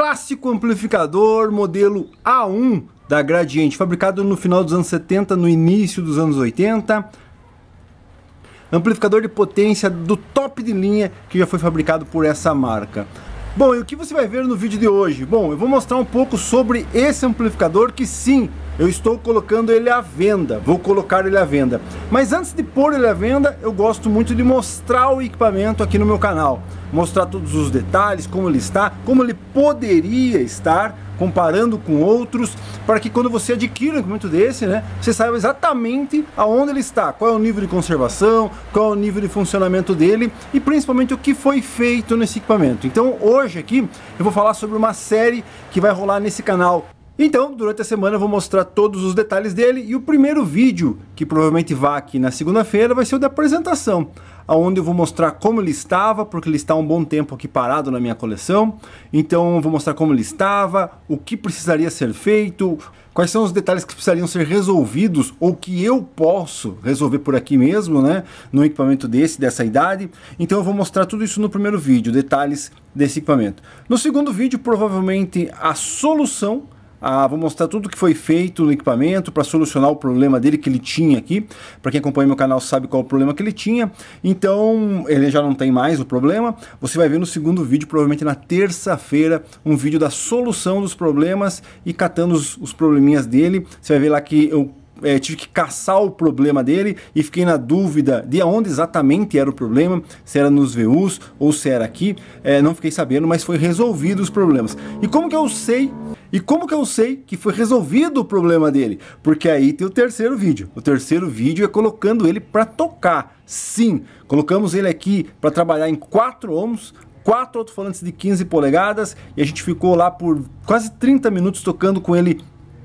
clássico amplificador modelo A1 da Gradiente, fabricado no final dos anos 70, no início dos anos 80. Amplificador de potência do top de linha que já foi fabricado por essa marca. Bom, e o que você vai ver no vídeo de hoje? Bom, eu vou mostrar um pouco sobre esse amplificador que sim, eu estou colocando ele à venda, vou colocar ele à venda. Mas antes de pôr ele à venda, eu gosto muito de mostrar o equipamento aqui no meu canal. Mostrar todos os detalhes, como ele está, como ele poderia estar, comparando com outros, para que quando você adquira um equipamento desse, né, você saiba exatamente aonde ele está, qual é o nível de conservação, qual é o nível de funcionamento dele e principalmente o que foi feito nesse equipamento. Então hoje aqui eu vou falar sobre uma série que vai rolar nesse canal então, durante a semana eu vou mostrar todos os detalhes dele e o primeiro vídeo, que provavelmente vá aqui na segunda-feira, vai ser o da apresentação, onde eu vou mostrar como ele estava, porque ele está um bom tempo aqui parado na minha coleção. Então, vou mostrar como ele estava, o que precisaria ser feito, quais são os detalhes que precisariam ser resolvidos ou que eu posso resolver por aqui mesmo, né, no equipamento desse, dessa idade. Então eu vou mostrar tudo isso no primeiro vídeo, detalhes desse equipamento. No segundo vídeo, provavelmente a solução ah, vou mostrar tudo que foi feito no equipamento para solucionar o problema dele que ele tinha aqui. Para quem acompanha meu canal sabe qual é o problema que ele tinha. Então, ele já não tem mais o problema. Você vai ver no segundo vídeo, provavelmente na terça-feira, um vídeo da solução dos problemas e catando os, os probleminhas dele. Você vai ver lá que eu é, tive que caçar o problema dele e fiquei na dúvida de onde exatamente era o problema, se era nos VUs ou se era aqui, é, não fiquei sabendo, mas foi resolvido os problemas. E como que eu sei e como que eu sei que foi resolvido o problema dele? Porque aí tem o terceiro vídeo. O terceiro vídeo é colocando ele para tocar. Sim, colocamos ele aqui para trabalhar em 4 ohms, quatro alto-falantes de 15 polegadas e a gente ficou lá por quase 30 minutos tocando com ele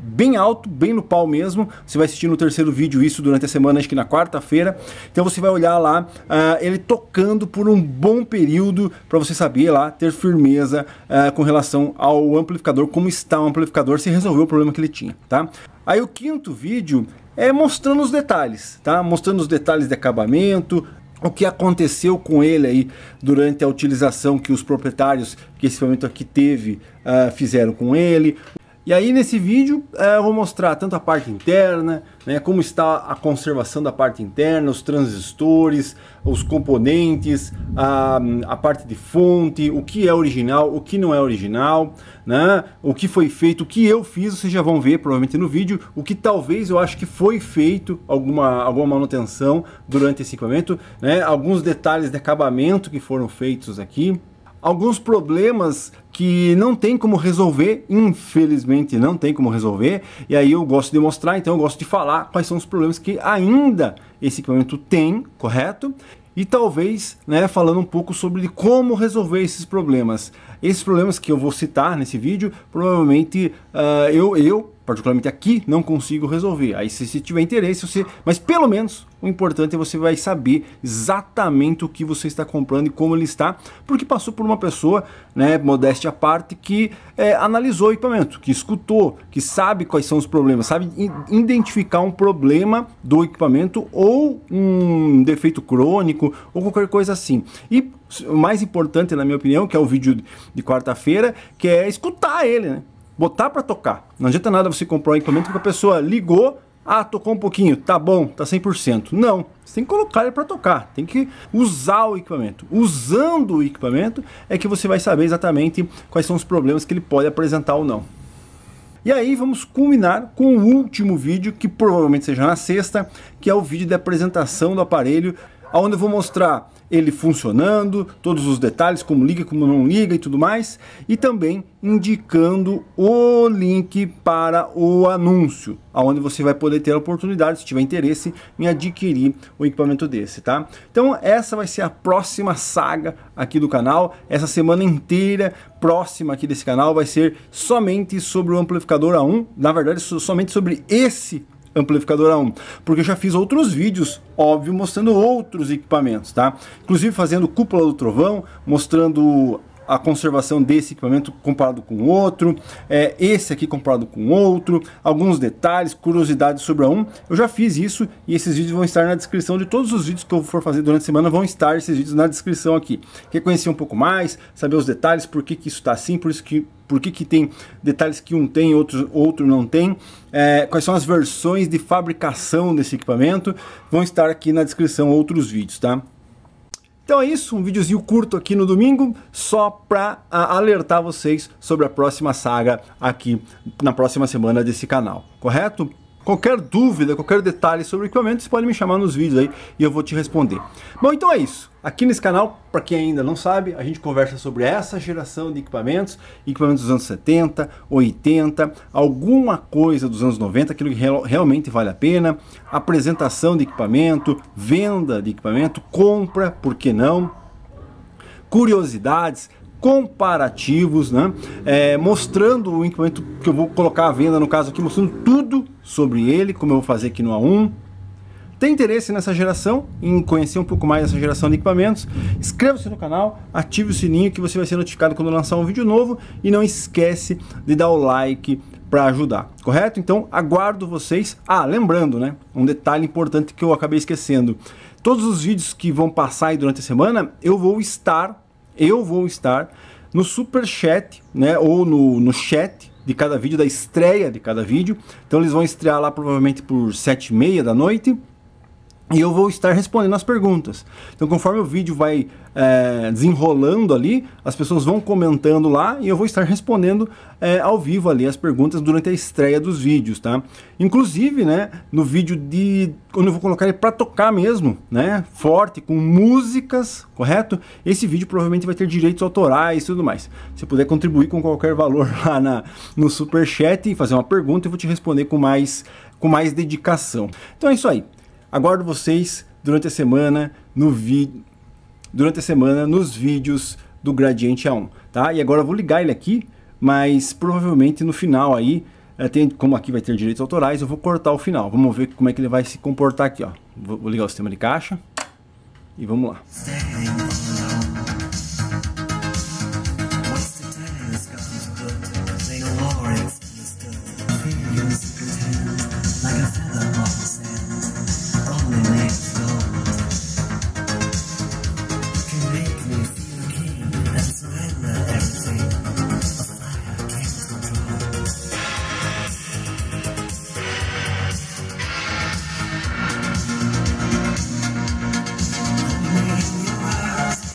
bem alto, bem no pau mesmo. Você vai assistir no terceiro vídeo isso durante a semana, acho que na quarta-feira. Então você vai olhar lá uh, ele tocando por um bom período para você saber lá ter firmeza uh, com relação ao amplificador, como está o amplificador, se resolveu o problema que ele tinha, tá? Aí o quinto vídeo é mostrando os detalhes, tá? Mostrando os detalhes de acabamento, o que aconteceu com ele aí durante a utilização que os proprietários que esse equipamento aqui teve uh, fizeram com ele, e aí nesse vídeo é, eu vou mostrar tanto a parte interna, né, como está a conservação da parte interna, os transistores, os componentes, a, a parte de fonte, o que é original, o que não é original, né, o que foi feito, o que eu fiz, vocês já vão ver provavelmente no vídeo, o que talvez eu acho que foi feito, alguma, alguma manutenção durante esse equipamento, né, alguns detalhes de acabamento que foram feitos aqui, alguns problemas que não tem como resolver, infelizmente não tem como resolver, e aí eu gosto de mostrar, então eu gosto de falar quais são os problemas que ainda esse equipamento tem, correto? E talvez, né, falando um pouco sobre como resolver esses problemas. Esses problemas que eu vou citar nesse vídeo, provavelmente uh, eu, eu particularmente aqui, não consigo resolver. Aí se, se tiver interesse, você. Mas pelo menos o importante é você vai saber exatamente o que você está comprando e como ele está, porque passou por uma pessoa, né, modéstia à parte, que é, analisou o equipamento, que escutou, que sabe quais são os problemas, sabe identificar um problema do equipamento ou um defeito crônico ou qualquer coisa assim. E o mais importante, na minha opinião, que é o vídeo de quarta-feira, que é escutar ele, né? botar para tocar. Não adianta nada você comprar um equipamento que a pessoa ligou, ah, tocou um pouquinho, tá bom, tá 100%. Não, você tem que colocar ele para tocar, tem que usar o equipamento. Usando o equipamento é que você vai saber exatamente quais são os problemas que ele pode apresentar ou não. E aí vamos culminar com o último vídeo, que provavelmente seja na sexta, que é o vídeo da apresentação do aparelho onde eu vou mostrar ele funcionando, todos os detalhes, como liga, como não liga e tudo mais, e também indicando o link para o anúncio, aonde você vai poder ter a oportunidade, se tiver interesse, em adquirir o equipamento desse, tá? Então essa vai ser a próxima saga aqui do canal, essa semana inteira próxima aqui desse canal vai ser somente sobre o amplificador A1, na verdade somente sobre esse amplificador A1, porque eu já fiz outros vídeos, óbvio, mostrando outros equipamentos, tá? Inclusive fazendo cúpula do trovão, mostrando a conservação desse equipamento comparado com outro, é, esse aqui comparado com outro, alguns detalhes, curiosidades sobre a um. Eu já fiz isso e esses vídeos vão estar na descrição de todos os vídeos que eu for fazer durante a semana, vão estar esses vídeos na descrição aqui. Quer conhecer um pouco mais, saber os detalhes, por que, que isso está assim, por isso que por que, que tem detalhes que um tem e outro, outro não tem, é, quais são as versões de fabricação desse equipamento, vão estar aqui na descrição outros vídeos, tá? Então é isso, um videozinho curto aqui no domingo, só para ah, alertar vocês sobre a próxima saga aqui na próxima semana desse canal, correto? Qualquer dúvida, qualquer detalhe sobre o equipamento, você pode me chamar nos vídeos aí e eu vou te responder. Bom, então é isso. Aqui nesse canal, para quem ainda não sabe, a gente conversa sobre essa geração de equipamentos, equipamentos dos anos 70, 80, alguma coisa dos anos 90, aquilo que realmente vale a pena, apresentação de equipamento, venda de equipamento, compra, por que não? Curiosidades, comparativos, né? É, mostrando o equipamento que eu vou colocar à venda, no caso aqui, mostrando tudo sobre ele, como eu vou fazer aqui no A1. Tem interesse nessa geração, em conhecer um pouco mais essa geração de equipamentos? Inscreva-se no canal, ative o sininho que você vai ser notificado quando lançar um vídeo novo e não esquece de dar o like para ajudar, correto? Então aguardo vocês. Ah, lembrando, né? Um detalhe importante que eu acabei esquecendo: todos os vídeos que vão passar aí durante a semana eu vou estar eu vou estar no super chat, né, ou no, no chat de cada vídeo, da estreia de cada vídeo. Então eles vão estrear lá provavelmente por sete e meia da noite e eu vou estar respondendo as perguntas. Então, conforme o vídeo vai é, desenrolando ali, as pessoas vão comentando lá e eu vou estar respondendo é, ao vivo ali as perguntas durante a estreia dos vídeos, tá? Inclusive, né, no vídeo de quando eu vou colocar ele para tocar mesmo, né, forte com músicas, correto? Esse vídeo provavelmente vai ter direitos autorais e tudo mais. Se puder contribuir com qualquer valor lá na, no super chat e fazer uma pergunta, eu vou te responder com mais com mais dedicação. Então é isso aí. Aguardo vocês durante a semana no vídeo durante a semana nos vídeos do Gradiente A1, tá? E agora eu vou ligar ele aqui, mas provavelmente no final aí, eh, tem, como aqui vai ter direitos autorais, eu vou cortar o final. Vamos ver como é que ele vai se comportar aqui, ó. Vou, vou ligar o sistema de caixa e vamos lá.